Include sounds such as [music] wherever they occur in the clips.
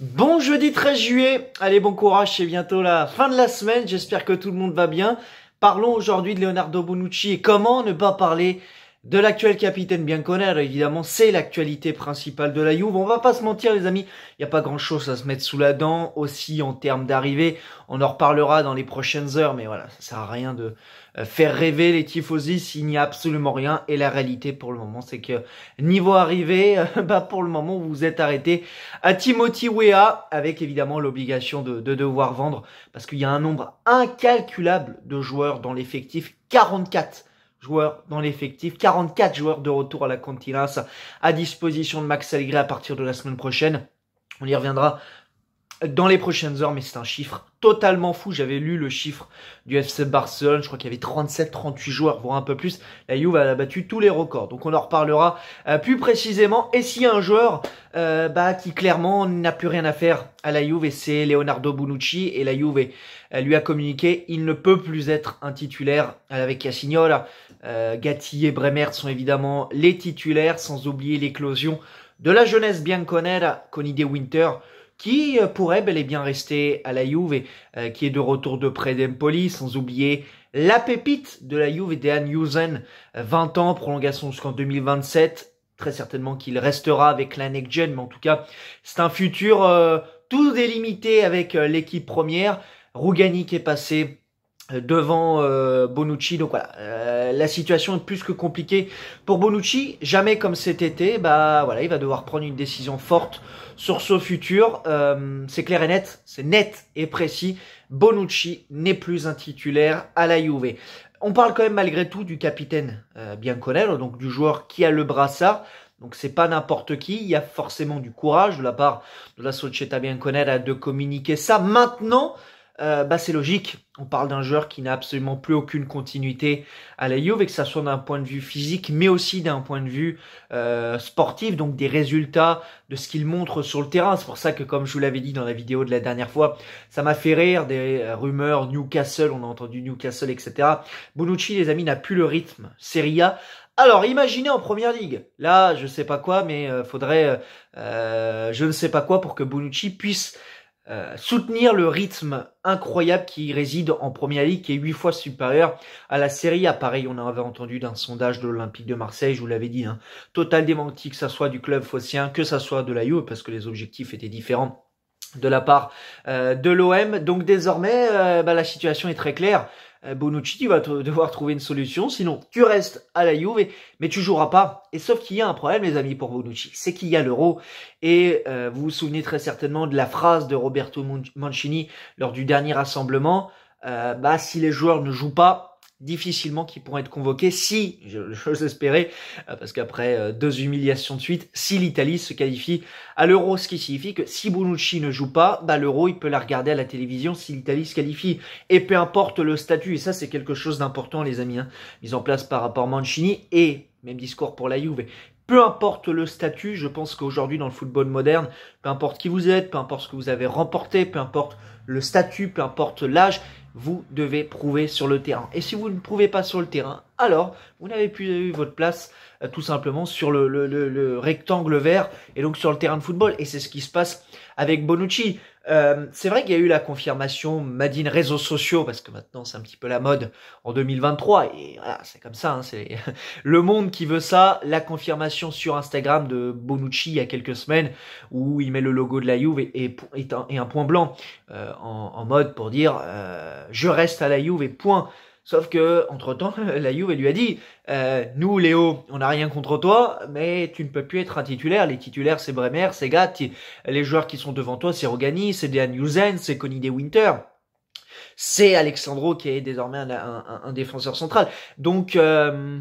Bon jeudi 13 juillet, allez bon courage, c'est bientôt la fin de la semaine, j'espère que tout le monde va bien. Parlons aujourd'hui de Leonardo Bonucci et comment ne pas parler de l'actuel capitaine bien conner, évidemment, c'est l'actualité principale de la Juve. On va pas se mentir, les amis, il n'y a pas grand-chose à se mettre sous la dent, aussi en termes d'arrivée. On en reparlera dans les prochaines heures, mais voilà, ça sert à rien de euh, faire rêver les typhosis il n'y a absolument rien. Et la réalité pour le moment, c'est que niveau arrivée, [laughs] euh, bah pour le moment, vous êtes arrêté à Timothy Weah, avec évidemment l'obligation de, de devoir vendre, parce qu'il y a un nombre incalculable de joueurs dans l'effectif, 44 joueurs dans l'effectif, 44 joueurs de retour à la Continence à disposition de Max Allegri à partir de la semaine prochaine. On y reviendra dans les prochaines heures, mais c'est un chiffre totalement fou. J'avais lu le chiffre du FC Barcelone, je crois qu'il y avait 37, 38 joueurs, voire un peu plus. La Juve a battu tous les records, donc on en reparlera euh, plus précisément. Et s'il y a un joueur euh, bah, qui clairement n'a plus rien à faire à la Juve, c'est Leonardo Bonucci, et la Juve euh, lui a communiqué, il ne peut plus être un titulaire avec Cassignola. Euh, Gatti et Bremer sont évidemment les titulaires, sans oublier l'éclosion de la jeunesse bien connaître, de Winter, qui euh, pourrait bel et bien rester à la Juve, et euh, qui est de retour de près d'Empoli, sans oublier la pépite de la Juve, Dean Yuzen, 20 ans, prolongation jusqu'en 2027, très certainement qu'il restera avec la mais en tout cas, c'est un futur euh, tout délimité avec l'équipe première, Rougani qui est passé devant euh, Bonucci. Donc voilà, euh, la situation est plus que compliquée pour Bonucci. Jamais comme cet été, bah voilà, il va devoir prendre une décision forte sur ce futur. Euh, c'est clair et net, c'est net et précis. Bonucci n'est plus un titulaire à la Juve. On parle quand même malgré tout du capitaine Bianconero, donc du joueur qui a le brassard. Donc c'est pas n'importe qui, il y a forcément du courage de la part de la Società Bianconera de communiquer ça. Maintenant, euh, bah c'est logique. On parle d'un joueur qui n'a absolument plus aucune continuité à la Juve, et que ça soit d'un point de vue physique, mais aussi d'un point de vue euh, sportif, donc des résultats de ce qu'il montre sur le terrain. C'est pour ça que, comme je vous l'avais dit dans la vidéo de la dernière fois, ça m'a fait rire des euh, rumeurs Newcastle, on a entendu Newcastle, etc. Bonucci, les amis, n'a plus le rythme. Serie A alors, imaginez en première ligue. Là, je sais pas quoi, mais faudrait, je ne sais pas quoi pour que Bonucci puisse euh, soutenir le rythme incroyable qui réside en Première Ligue, qui est huit fois supérieur à la Série à Paris. on avait entendu d'un sondage de l'Olympique de Marseille, je vous l'avais dit, hein, total démenti que ça soit du club phocien, que ça soit de la parce que les objectifs étaient différents de la part euh, de l'OM. Donc désormais, euh, bah, la situation est très claire. Euh, Bonucci, tu vas devoir trouver une solution, sinon tu restes à la Juve, mais tu joueras pas. Et sauf qu'il y a un problème, les amis, pour Bonucci, c'est qu'il y a l'euro. Et vous vous souvenez très certainement de la phrase de Roberto Mancini lors du dernier rassemblement. bah, si les joueurs ne jouent pas, difficilement qui pourront être convoqué si, je, [laughs] j'ose espérer, euh, parce qu'après euh, deux humiliations de suite, si l'Italie se qualifie à l'euro, ce qui signifie que si Bonucci ne joue pas, bah, l'euro, il peut la regarder à la télévision si l'Italie se qualifie. Et peu importe le statut, et ça c'est quelque chose d'important les amis, hein, mis en place par rapport Mancini, et même discours pour la Juve, peu importe le statut, je pense qu'aujourd'hui dans le football moderne, peu importe qui vous êtes, peu importe ce que vous avez remporté, peu importe le statut, peu importe l'âge, vous devez prouver sur le terrain. Et si vous ne prouvez pas sur le terrain, alors vous n'avez plus eu votre place euh, tout simplement sur le, le, rectangle vert et donc sur le terrain de football. Et c'est ce qui se passe avec Bonucci. Euh, c'est vrai qu'il y a eu la confirmation Madine réseaux sociaux, parce que maintenant c'est un petit peu la mode en 2023, et voilà, c'est comme ça, hein, c'est [laughs] le monde qui veut ça, la confirmation sur Instagram de Bonucci il y a quelques semaines, où il met le logo de la Juve et, un, point blanc, euh, en, mode pour dire euh, je reste à la Juve et point ». Sauf que entre temps, [laughs] la Juve lui a dit euh, nous Léo, on n'a rien contre toi, mais tu ne peux plus être un titulaire. Les titulaires c'est Bremer, c'est Gatti. Les joueurs qui sont devant toi c'est Rogani, c'est Dan Yuzen, c'est Conny De Winter. C'est Alexandro qui est désormais un, défenseur central. Donc euh,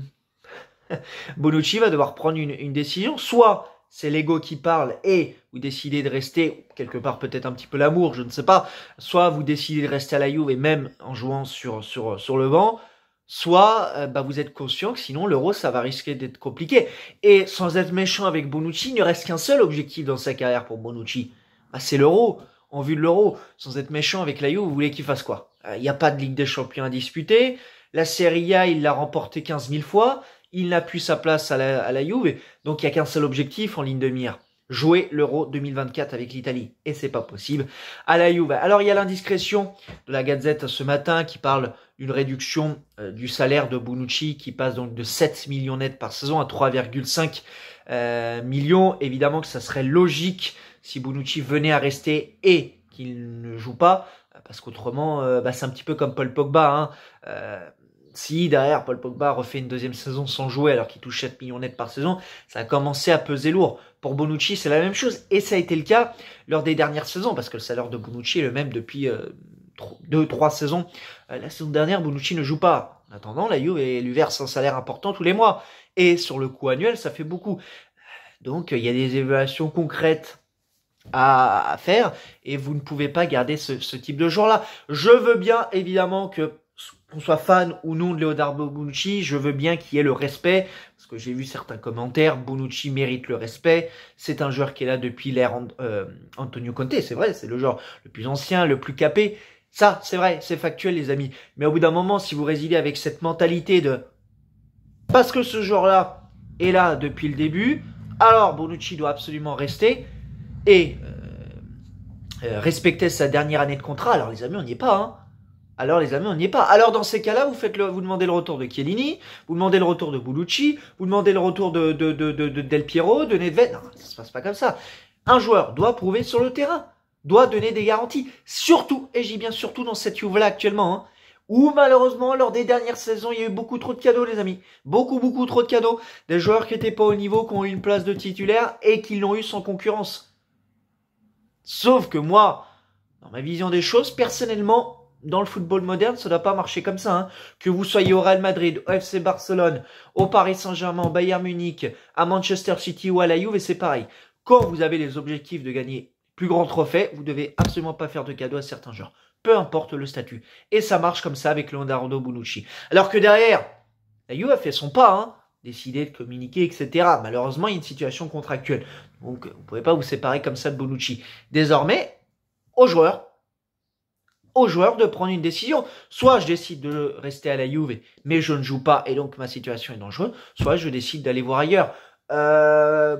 [laughs] Bonucci va devoir prendre une décision, soit c'est l'ego qui parle et vous décidez de rester quelque part peut-être un petit peu l'amour, je ne sais pas, soit vous décidez de rester à la Juve et même en jouant sur sur le banc, soit euh, bah, vous êtes conscient que sinon l'euro ça va risquer d'être compliqué et sans être méchant avec Bonucci, il ne reste qu'un seul objectif dans sa carrière pour Bonucci, bah, c'est l'euro. En vue de l'euro, sans être méchant avec la Juve, vous voulez qu'il fasse quoi euh, Il n'y a pas de Ligue des Champions à disputer. La Serie A, il l'a remporté 15 000 fois. Il n'a plus sa place à la, à la Juve. Donc, il n'y a qu'un seul objectif en ligne de mire. Jouer l'Euro 2024 avec l'Italie. Et c'est pas possible à la Juve. Alors, il y a l'indiscrétion de la Gazette ce matin qui parle d'une réduction euh, du salaire de Bonucci qui passe donc de 7 millions nets par saison à 3,5 euh, millions. Évidemment que ça serait logique si Bonucci venait à rester et qu'il ne joue pas, parce qu'autrement, euh, bah, c'est un petit peu comme Paul Pogba. Hein si derrière Paul Pogba refait une deuxième saison sans jouer alors qu'il touche 7 millions nets par saison, ça a commencé à peser lourd. Pour Bonucci, c'est la même chose et ça a été le cas lors des dernières saisons parce que le salaire de Bonucci est le même depuis 2-3 euh, saisons. Euh, la saison dernière, Bonucci ne joue pas. En attendant, la Juve lui verse un salaire important tous les mois et sur le coût annuel, ça fait beaucoup. Donc il y a des évaluations concrètes à, faire et vous ne pouvez pas garder ce, ce type de joueur-là. Je veux bien évidemment que qu'on soit fan ou non de Leonardo Bonucci, je veux bien qu'il y ait le respect, parce que j'ai vu certains commentaires, Bonucci mérite le respect, c'est un joueur qui est là depuis l'ère euh, Antonio Conte, c'est vrai, c'est le genre le plus ancien, le plus capé, ça c'est vrai, c'est factuel les amis, mais au bout d'un moment, si vous résidez avec cette mentalité de « parce que ce joueur-là est là depuis le début, alors Bonucci doit absolument rester », et euh, euh, respecter sa dernière année de contrat, alors les amis, on n'y est pas, hein alors les amis, on n'y est pas. Alors dans ces cas-là, vous faites le, vous demandez le retour de Chiellini, vous demandez le retour de Bulucci, vous demandez le retour de, de, de, de Del Piero, de Nedved. Non, ça se passe pas comme ça. Un joueur doit prouver sur le terrain, doit donner des garanties. Surtout, et j'y bien surtout dans cette Juve-là actuellement, hein, où malheureusement, lors des dernières saisons, il y a eu beaucoup trop de cadeaux, les amis. Beaucoup, beaucoup trop de cadeaux. Des joueurs qui n'étaient pas au niveau, qui ont eu une place de titulaire et qui l'ont eu sans concurrence. Sauf que moi, dans ma vision des choses, personnellement, dans le football moderne, ça ne doit pas marcher comme ça. Hein. Que vous soyez au Real Madrid, au FC Barcelone, au Paris Saint-Germain, au Bayern Munich, à Manchester City ou à la Juve, c'est pareil. Quand vous avez les objectifs de gagner plus grand trophée, vous devez absolument pas faire de cadeaux à certains joueurs. Peu importe le statut. Et ça marche comme ça avec Leonardo Bonucci. Alors que derrière, la Juve a fait son pas. Hein décidé de communiquer, etc. Malheureusement, il y a une situation contractuelle. Donc, vous ne pouvez pas vous séparer comme ça de Bonucci. Désormais, aux joueurs au joueur de prendre une décision. Soit je décide de rester à la Juve, mais je ne joue pas et donc ma situation est dangereuse, soit je décide d'aller voir ailleurs. Euh,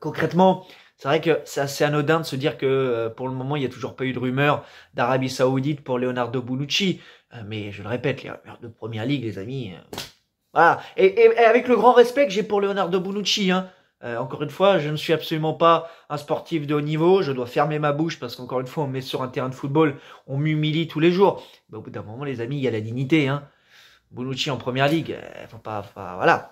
concrètement, c'est vrai que c'est assez anodin de se dire que euh, pour le moment, il n'y a toujours pas eu de rumeur d'Arabie Saoudite pour Leonardo Bonucci. Euh, mais je le répète, les rumeurs de Première Ligue, les amis. Voilà. Et, avec le grand respect que j'ai pour Leonardo Bonucci, hein, euh, encore une fois, je ne suis absolument pas un sportif de haut niveau, je dois fermer ma bouche parce qu'encore une fois, on met sur un terrain de football, on m'humilie tous les jours. Mais au bout d'un moment, les amis, il y a la dignité. Hein. Bonucci en première ligue, euh, pas, voilà.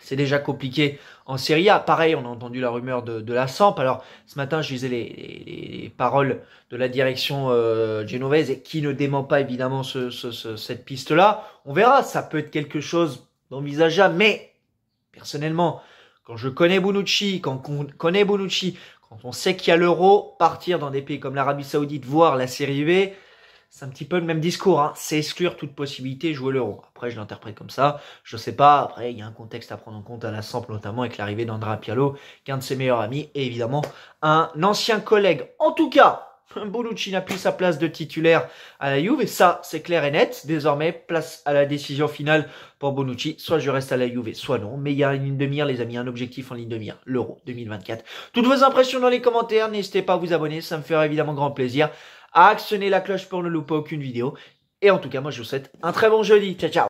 C'est déjà compliqué en Serie Pareil, on a entendu la rumeur de, la Samp. Alors, ce matin, je lisais les, paroles de la direction euh, genovaise et qui ne dément pas évidemment cette piste-là. On verra, ça peut être quelque chose d'envisageable, mais personnellement, quand je connais Bonucci, quand on connaît Bonucci, quand on sait qu'il y a l'euro, partir dans des pays comme l'Arabie Saoudite, voir la série V, c'est un petit peu le même discours. Hein. C'est exclure toute possibilité, jouer l'euro. Après, je l'interprète comme ça. Je ne sais pas. Après, il y a un contexte à prendre en compte à la Sample, notamment avec l'arrivée d'Andra Pialo, qui est un de ses meilleurs amis, et évidemment un ancien collègue. En tout cas, Bonucci n'a plus sa place de titulaire à la Juve. Et ça, c'est clair et net. Désormais, place à la décision finale pour Bonucci. Soit je reste à la Juve, soit non. Mais il y a une ligne de mire, les amis, un objectif en ligne de mire, l'Euro 2024. Toutes vos impressions dans les commentaires. N'hésitez pas à vous abonner. Ça me fera évidemment grand plaisir. À actionner la cloche pour ne louper aucune vidéo. Et en tout cas, moi, je vous souhaite un très bon jeudi. Ciao, ciao.